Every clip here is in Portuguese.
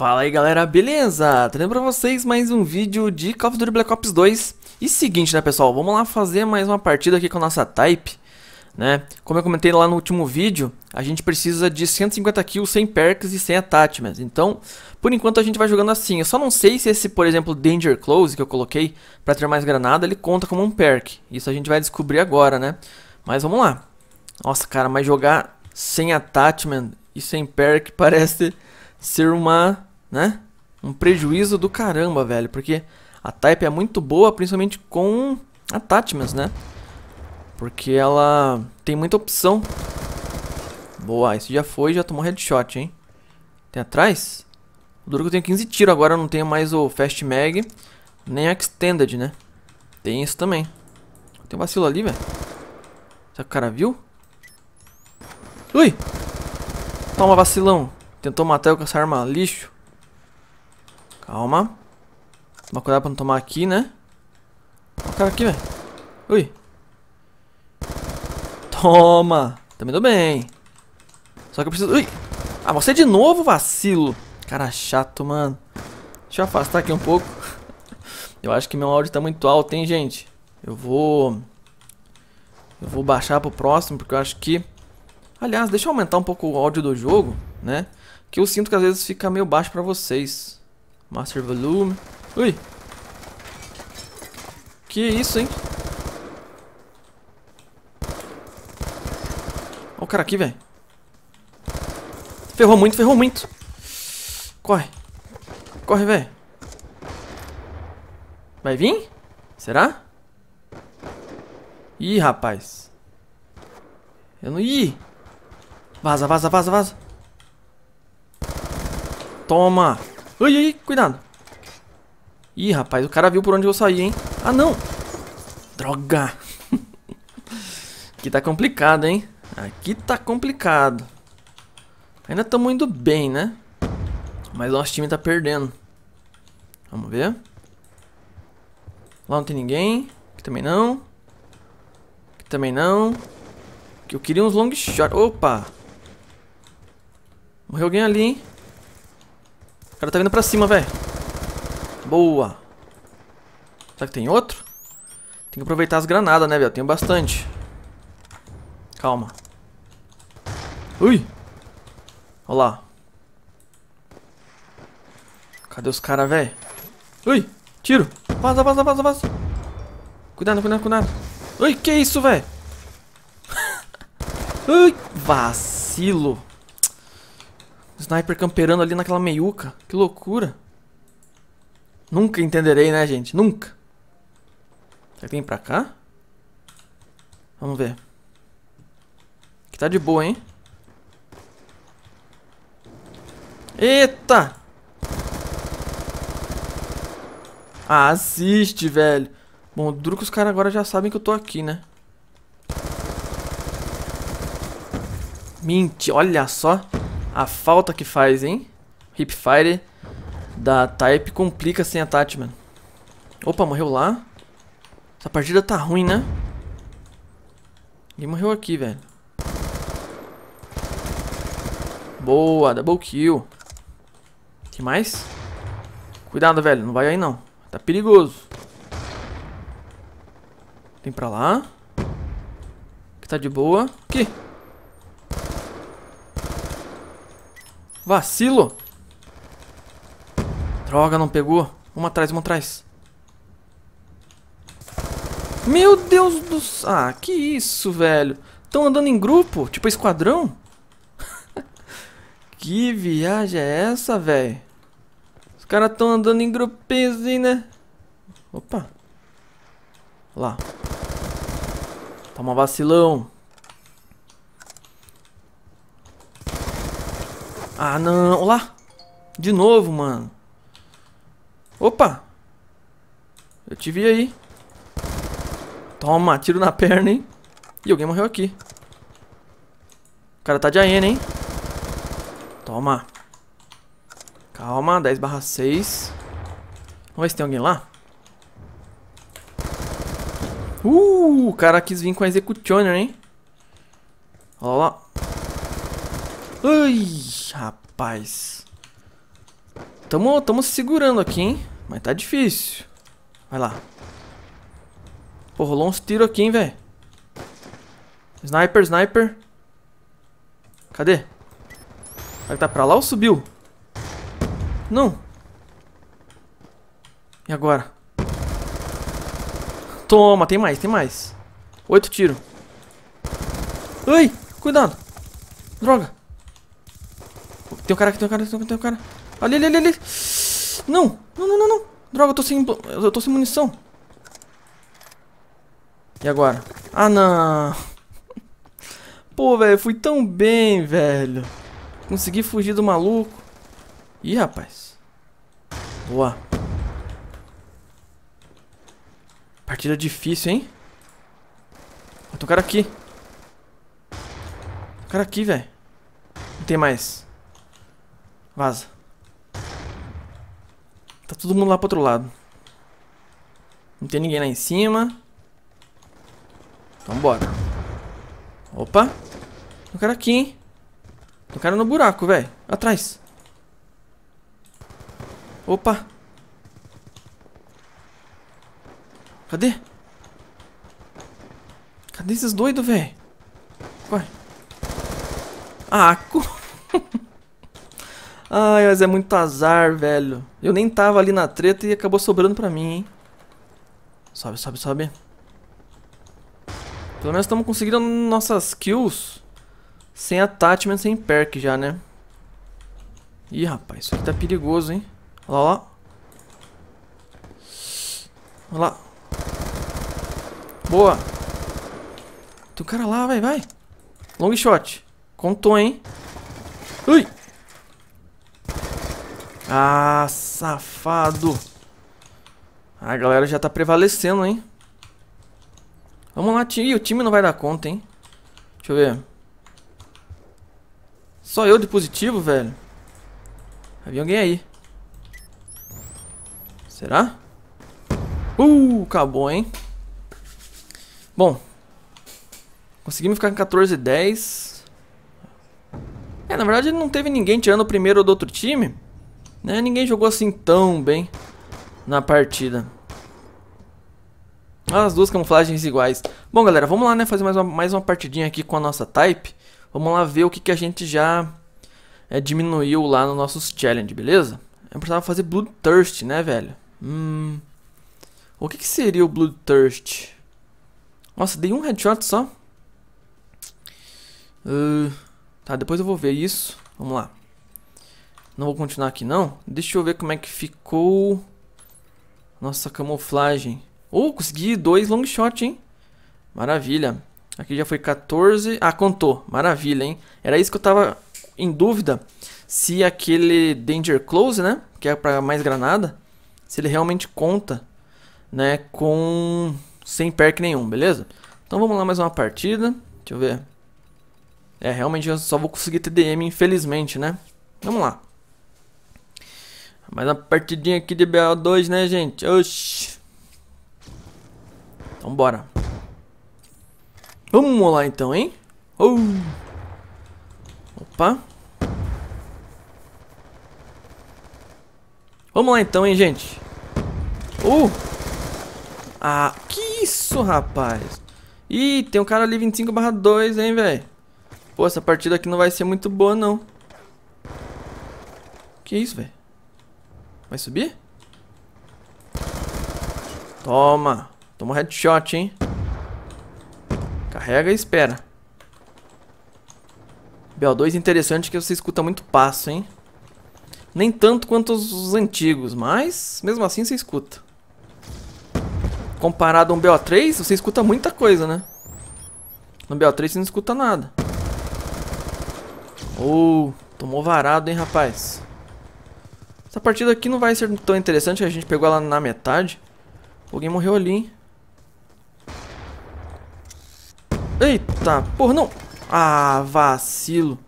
Fala aí galera, beleza? Trazendo pra vocês mais um vídeo de Call of Duty Black Ops 2 E seguinte né pessoal, vamos lá fazer mais uma partida aqui com a nossa Type né? Como eu comentei lá no último vídeo, a gente precisa de 150 kills sem perks e sem attachments. Então, por enquanto a gente vai jogando assim. Eu só não sei se esse, por exemplo, Danger Close que eu coloquei para ter mais granada, ele conta como um perk. Isso a gente vai descobrir agora, né? Mas vamos lá. Nossa, cara, mas jogar sem attachment e sem perk parece ser uma né? Um prejuízo do caramba, velho. Porque a Type é muito boa, principalmente com attachments, né? Porque ela tem muita opção. Boa, esse já foi, já tomou headshot, hein? Tem atrás? O duro que eu tenho 15 tiros, agora eu não tenho mais o Fast Mag, nem a Extended, né? Tem isso também. Tem um vacilo ali, velho. Será que o cara viu? Ui! Toma, vacilão. Tentou matar eu com essa arma lixo. Calma. uma cuidado pra não tomar aqui, né? O cara aqui, velho. Ui. Toma. Também tá deu bem. Só que eu preciso... Ui. Ah, você de novo, vacilo. Cara chato, mano. Deixa eu afastar aqui um pouco. eu acho que meu áudio tá muito alto, hein, gente? Eu vou... Eu vou baixar pro próximo, porque eu acho que... Aliás, deixa eu aumentar um pouco o áudio do jogo, né? Que eu sinto que às vezes fica meio baixo pra vocês. Master Volume. Ui! Que isso, hein? Olha o cara aqui, velho. Ferrou muito, ferrou muito. Corre. Corre, velho. Vai vir? Será? Ih, rapaz. Eu não... Ih! Vaza, vaza, vaza, vaza. Toma! Ai, ai, cuidado. Ih, rapaz, o cara viu por onde eu saí, hein? Ah, não. Droga. Aqui tá complicado, hein? Aqui tá complicado. Ainda estamos indo bem, né? Mas nosso time tá perdendo. Vamos ver. Lá não tem ninguém. Aqui também não. Aqui também não. Aqui eu queria uns long shot. Opa! Morreu alguém ali, hein? cara tá vindo pra cima, velho. Boa. Será que tem outro? Tem que aproveitar as granadas, né, velho? Tenho bastante. Calma. Ui! Olha lá. Cadê os caras, velho? Ui! Tiro! Vaza, vaza, vaza, vaza! Cuidado, cuidado, cuidado! Ui, que isso, velho? Ui! Vacilo! Sniper camperando ali naquela meiuca. Que loucura. Nunca entenderei, né, gente? Nunca. Será que tem pra cá? Vamos ver. Que tá de boa, hein? Eita! Ah, assiste, velho. Bom, duro que os caras agora já sabem que eu tô aqui, né? Mente, olha só. A falta que faz, hein? Hipfire da Type complica sem attachment. Opa, morreu lá. Essa partida tá ruim, né? E morreu aqui, velho. Boa, double kill. Que mais? Cuidado, velho. Não vai aí, não. Tá perigoso. Tem pra lá. Que tá de boa. Aqui. Vacilo! Droga, não pegou. Uma atrás, uma atrás. Meu Deus do céu. Ah, que isso, velho. Estão andando em grupo, tipo esquadrão? que viagem é essa, velho? Os caras estão andando em grupinhos, né? Opa. Lá. Toma vacilão. Ah, não. olá, De novo, mano. Opa. Eu te vi aí. Toma, tiro na perna, hein. E alguém morreu aqui. O cara tá de aena, hein. Toma. Calma, 10 barra 6. Vamos ver se tem alguém lá. Uh, o cara quis vir com a Executioner, hein. Olha lá. Ui, rapaz. Tamo, tamo se segurando aqui, hein? Mas tá difícil. Vai lá. Pô, rolou uns tiros aqui, hein, velho. Sniper, sniper. Cadê? Será que tá pra lá ou subiu? Não. E agora? Toma, tem mais, tem mais. Oito tiros. Ai, cuidado. Droga. Tem um cara aqui, tem um cara, tem um cara. Ali, ali, ali, ali. Não, não, não, não, não. Droga, eu tô sem, eu tô sem munição. E agora? Ah, não. Pô, velho, fui tão bem, velho. Consegui fugir do maluco. Ih, rapaz. Boa. Partida difícil, hein? Tem um cara aqui. Tem um cara aqui, velho. Não tem mais. Vaza. Tá todo mundo lá pro outro lado. Não tem ninguém lá em cima. Então bora. Opa. Tem um cara aqui, hein? Tem um cara no buraco, velho. Atrás. Opa. Cadê? Cadê esses doidos, velho? Ué. Ah, co... Ai, mas é muito azar, velho. Eu nem tava ali na treta e acabou sobrando pra mim, hein. Sobe, sobe, sobe. Pelo menos estamos conseguindo nossas kills sem attachment, sem perk já, né? Ih, rapaz, isso aqui tá perigoso, hein? Olha lá, lá. Olha lá. Boa. Tem um cara lá, vai, vai. Long shot. Contou, hein? Ui! Ah, safado. A galera já tá prevalecendo, hein? Vamos lá, time. o time não vai dar conta, hein? Deixa eu ver. Só eu de positivo, velho? Havia alguém aí. Será? Uh, acabou, hein? Bom. Conseguimos ficar com 14 e 10. É, na verdade não teve ninguém tirando o primeiro do outro time. Né? Ninguém jogou assim tão bem na partida. As duas camuflagens iguais. Bom, galera, vamos lá, né? Fazer mais uma, mais uma partidinha aqui com a nossa Type. Vamos lá ver o que, que a gente já é, diminuiu lá nos nossos challenge, beleza? Eu precisava fazer Bloodthirst, né, velho? Hum... O que, que seria o Bloodthirst? Nossa, dei um headshot só. Uh, tá, depois eu vou ver isso. Vamos lá. Não vou continuar aqui não. Deixa eu ver como é que ficou nossa camuflagem. Oh, consegui dois long shot, hein? Maravilha. Aqui já foi 14. Ah, contou. Maravilha, hein? Era isso que eu tava em dúvida. Se aquele Danger Close, né? Que é pra mais granada. Se ele realmente conta, né? Com... Sem perk nenhum, beleza? Então vamos lá mais uma partida. Deixa eu ver. É, realmente eu só vou conseguir TDM, infelizmente, né? Vamos lá. Mais uma partidinha aqui de BO2, né, gente? Oxi. Então, bora. Vamos lá, então, hein? Oh. Opa. Vamos lá, então, hein, gente? Uh. Ah, que isso, rapaz? Ih, tem um cara ali 25 barra 2, hein, velho? Pô, essa partida aqui não vai ser muito boa, não. Que isso, velho? Vai subir? Toma. Toma headshot, hein? Carrega e espera. BO2 é interessante que você escuta muito passo, hein? Nem tanto quanto os antigos, mas mesmo assim você escuta. Comparado a um BO3, você escuta muita coisa, né? No BO3 você não escuta nada. Oh, tomou varado, hein, rapaz. Essa partida aqui não vai ser tão interessante, a gente pegou ela na metade. Alguém morreu ali, hein? Eita, porra, não. Ah, vacilo.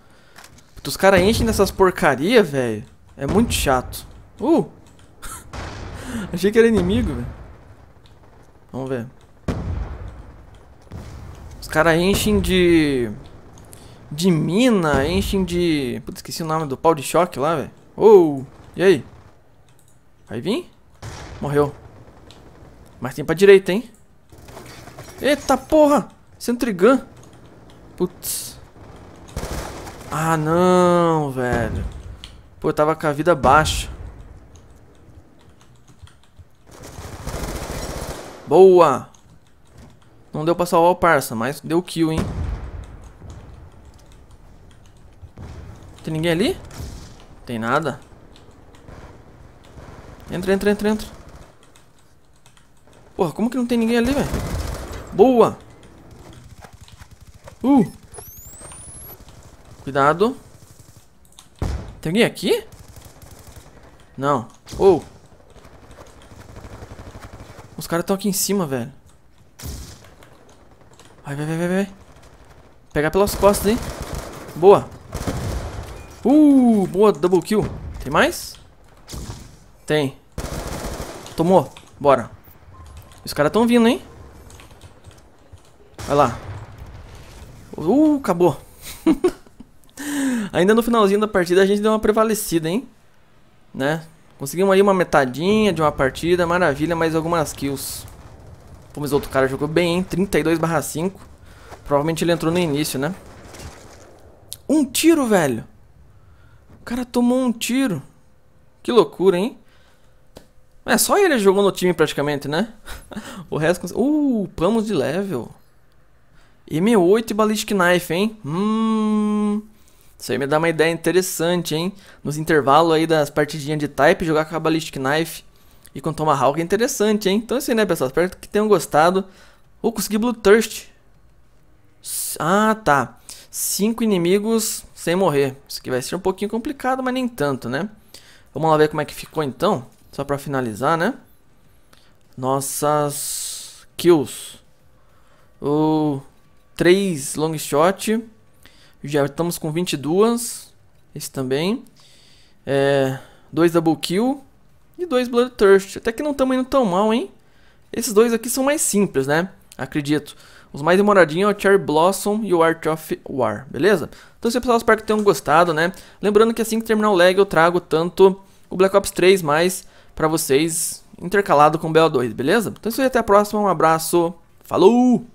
Os caras enchem dessas porcaria, velho. É muito chato. Uh! Achei que era inimigo, velho. Vamos ver. Os caras enchem de... De mina, enchem de... Putz, esqueci o nome do pau de choque lá, velho. Oh! E aí? Vai vir? Morreu. Mas tem pra direita, hein? Eita porra! Centrigun. Putz. Ah, não, velho. Pô, eu tava com a vida baixa. Boa! Não deu pra salvar o parça, mas deu kill, hein? Tem ninguém ali? Tem nada. Entra, entra, entra, entra. Porra, como que não tem ninguém ali, velho? Boa! Uh! Cuidado. Tem alguém aqui? Não. Ou. Oh. Os caras estão aqui em cima, velho. Vai, vai, vai, vai, vai. Pegar pelas costas, hein? Boa. Uh, boa, double kill. Tem mais? Tem. Tomou. Bora. Os caras estão vindo, hein? Vai lá. Uh, acabou. Ainda no finalzinho da partida a gente deu uma prevalecida, hein? Né? Conseguimos aí uma metadinha de uma partida, maravilha, mais algumas kills. Pô, mas outro cara jogou bem, hein? 32 barra 5. Provavelmente ele entrou no início, né? Um tiro, velho! O cara tomou um tiro. Que loucura, hein? É, só ele jogou no time praticamente, né? o resto... Uh, Pamos de level. M8 e Ballistic Knife, hein? Hum... Isso aí me dá uma ideia interessante, hein? Nos intervalos aí das partidinhas de Type, jogar com a Ballistic Knife e com Tomahawk é interessante, hein? Então é assim, né, pessoal? Espero que tenham gostado. Ou oh, consegui Blue Thirst. Ah, tá. Cinco inimigos sem morrer. Isso aqui vai ser um pouquinho complicado, mas nem tanto, né? Vamos lá ver como é que ficou então. Só para finalizar, né? Nossas kills. O 3 long shot. Já estamos com 22. Esse também. É, 2 double kill. E 2 bloodthirst. Até que não estamos indo tão mal, hein? Esses dois aqui são mais simples, né? Acredito. Os mais demoradinhos é o Cherry Blossom e o Art of War, beleza? Então, se pessoal, espero que tenham gostado, né? Lembrando que assim que terminar o lag, eu trago tanto o Black Ops 3, mais para vocês intercalado com BO2, beleza? Então é isso aí, até a próxima, um abraço, falou!